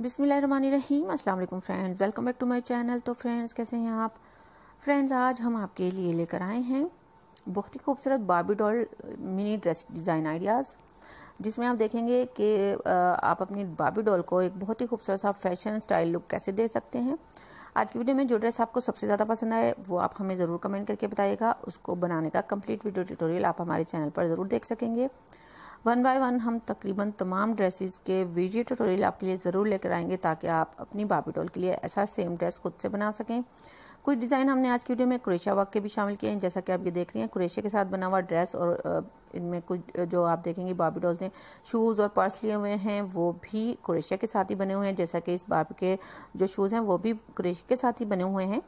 बिसमीम अस्सलाम वालेकुम friends welcome back to my channel तो फ्रेंड्स कैसे हैं आप फ्रेंड्स आज हम आपके लिए लेकर आए हैं बहुत ही खूबसूरत बाबी doll mini dress design ideas जिसमें आप देखेंगे कि आप अपनी बाबी डॉल को एक बहुत ही खूबसूरत सा फैशन स्टाइल लुक कैसे दे सकते हैं आज की वीडियो में जो ड्रेस आपको सबसे ज़्यादा पसंद आए वो आप हमें ज़रूर कमेंट करके बताइएगा उसको बनाने का कम्प्लीट वीडियो ट्यूटोरियल आप हमारे चैनल पर ज़रूर देख सकेंगे वन बाय वन हम तकरीबन तमाम ड्रेसेस के वीडियो ट्यूटोरियल आपके लिए ज़रूर लेकर आएंगे ताकि आप अपनी बाबी डॉल के लिए ऐसा सेम ड्रेस खुद से बना सकें कुछ डिज़ाइन हमने आज की वीडियो में क्रोशिया वर्क के भी शामिल किए हैं जैसा कि आप ये देख रहे हैं क्रोशिया के साथ बना हुआ ड्रेस और इनमें कुछ जो आप देखेंगे बाबी डॉल्स ने शूज़ और पर्स लिए हुए हैं वो भी क्रोशिया के साथ ही बने हुए हैं जैसा कि इस बाबी के जो शूज़ हैं वो भी क्रोशिया के साथ ही बने हुए हैं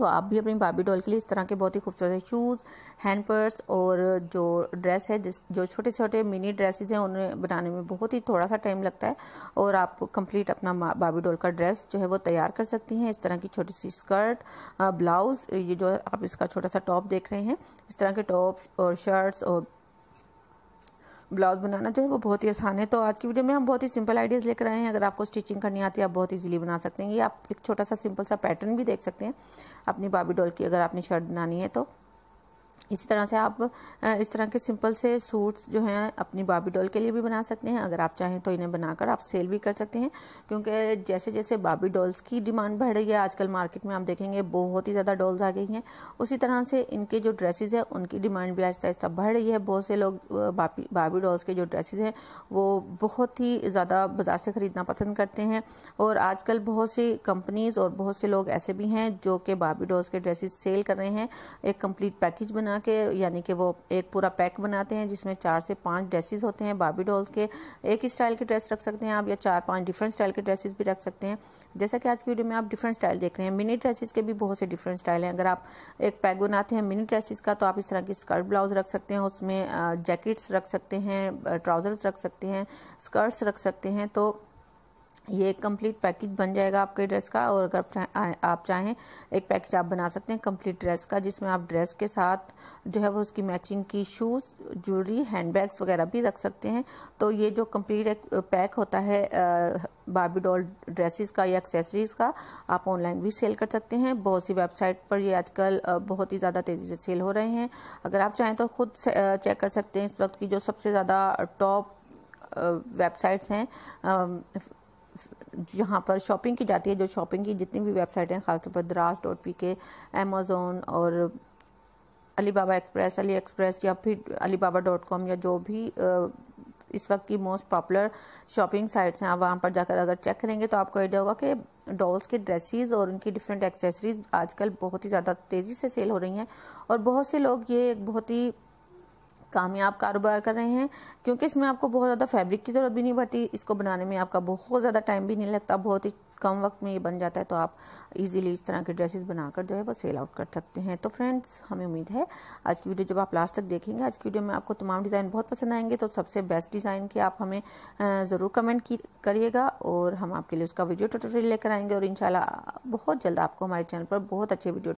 तो आप भी अपनी बाबी डॉल के लिए इस तरह के बहुत ही खूबसूरत शूज़ हैंड पर्स और जो ड्रेस है जिस जो छोटे छोटे मिनी ड्रेसेस हैं उन्हें बनाने में बहुत ही थोड़ा सा टाइम लगता है और आप कंप्लीट अपना बाबी डॉल का ड्रेस जो है वो तैयार कर सकती हैं इस तरह की छोटी सी स्कर्ट ब्लाउज़ ये जो आप इसका छोटा सा टॉप देख रहे हैं इस तरह के टॉप और शर्ट्स और ब्लाउज बनाना जो है वो बहुत ही आसान है तो आज की वीडियो में हम बहुत ही सिंपल आइडियाज़ लेकर आए हैं अगर आपको स्टिचिंग करनी आती है आप बहुत ईजिली बना सकते हैं ये आप एक छोटा सा सिंपल सा पैटर्न भी देख सकते हैं अपनी बाबी डॉल की अगर आपने शर्ट बनानी है तो इसी तरह से आप इस तरह के सिंपल से सूट्स जो हैं अपनी बाबी डॉल के लिए भी बना सकते हैं अगर आप चाहें तो इन्हें बनाकर आप सेल भी कर सकते हैं क्योंकि जैसे जैसे बाबी डॉल्स की डिमांड बढ़ रही है आजकल मार्केट में आप देखेंगे बहुत ही ज़्यादा डॉल्स आ गई हैं उसी तरह से इनके जो ड्रेसेज हैं उनकी डिमांड भी आहिस्ता आहिस्ता बढ़ रही है बहुत से लोग बाबी डॉल्स के जो ड्रेसेज हैं वो बहुत ही ज़्यादा बाज़ार से ख़रीदना पसंद करते हैं और आजकल बहुत सी कंपनीज़ और बहुत से लोग ऐसे भी हैं जो कि बाबी डॉल्स के ड्रेसेस सेल कर रहे हैं एक कम्प्लीट पैकेज बना के यानी कि वो एक पूरा पैक बनाते हैं जिसमें चार से पांच ड्रेसेस होते हैं बाबी डॉल्स के एक ही स्टाइल के ड्रेस रख सकते हैं आप या चार पांच डिफरेंट स्टाइल के ड्रेसेस भी रख सकते हैं जैसा कि आज की वीडियो में आप डिफरेंट स्टाइल देख रहे हैं मिनी ड्रेसेस के भी बहुत से डिफरेंट स्टाइल हैं अगर आप एक पैक बनाते हैं मिनी ड्रेसेस का तो आप इस तरह की स्कर्ट ब्लाउज रख सकते हैं उसमें जैकेट्स रख सकते हैं ट्राउजर्स रख सकते हैं स्कर्ट्स रख सकते हैं तो ये एक कम्प्लीट पैकेज बन जाएगा आपके ड्रेस का और अगर आप चाहें एक पैकेज आप बना सकते हैं कम्प्लीट ड्रेस का जिसमें आप ड्रेस के साथ जो है वो उसकी मैचिंग की शूज़ ज्वेलरी हैंडबैग्स वगैरह भी रख सकते हैं तो ये जो कम्प्लीट एक पैक होता है बारबी डॉल ड्रेसेस का या एक्सेसरीज़ का आप ऑनलाइन भी सेल कर सकते हैं बहुत सी वेबसाइट पर ये आजकल बहुत ही ज़्यादा तेज़ी से सेल हो रहे हैं अगर आप चाहें तो खुद चेक कर सकते हैं इस वक्त की जो सबसे ज़्यादा टॉप वेबसाइट्स हैं जहाँ पर शॉपिंग की जाती है जो शॉपिंग की जितनी भी वेबसाइट हैं खासतौर पर Daraz dot P K Amazon और Alibaba express AliExpress या फिर अली बाबा डॉट कॉम या जो भी इस वक्त की मोस्ट पॉपुलर शॉपिंग साइट्स हैं आप वहाँ पर जाकर अगर चेक करेंगे तो आपको आइडिया होगा कि डॉल्स के ड्रेसेस और उनकी डिफरेंट एक्सेसरीज आजकल बहुत ही ज़्यादा तेज़ी से सेल हो रही हैं और बहुत से लोग ये एक बहुत ही कामयाब कारोबार कर रहे हैं क्योंकि इसमें आपको बहुत ज़्यादा फैब्रिक की ज़रूरत भी नहीं पड़ती इसको बनाने में आपका बहुत ज़्यादा टाइम भी नहीं लगता बहुत ही कम वक्त में ये बन जाता है तो आप इजीली इस तरह के ड्रेसेस बनाकर जो है वो सेल आउट कर सकते हैं तो फ्रेंड्स हमें उम्मीद है आज की वीडियो जब आप लास्ट तक देखेंगे आज की वीडियो में आपको तमाम डिज़ाइन बहुत पसंद आएंगे तो सबसे बेस्ट डिज़ाइन की आप हमें ज़रूर कमेंट करिएगा और हम आपके लिए उसका वीडियो ट्यूटोरियल लेकर आएंगे और इनशाला बहुत जल्द आपको हमारे चैनल पर बहुत अच्छे वीडियो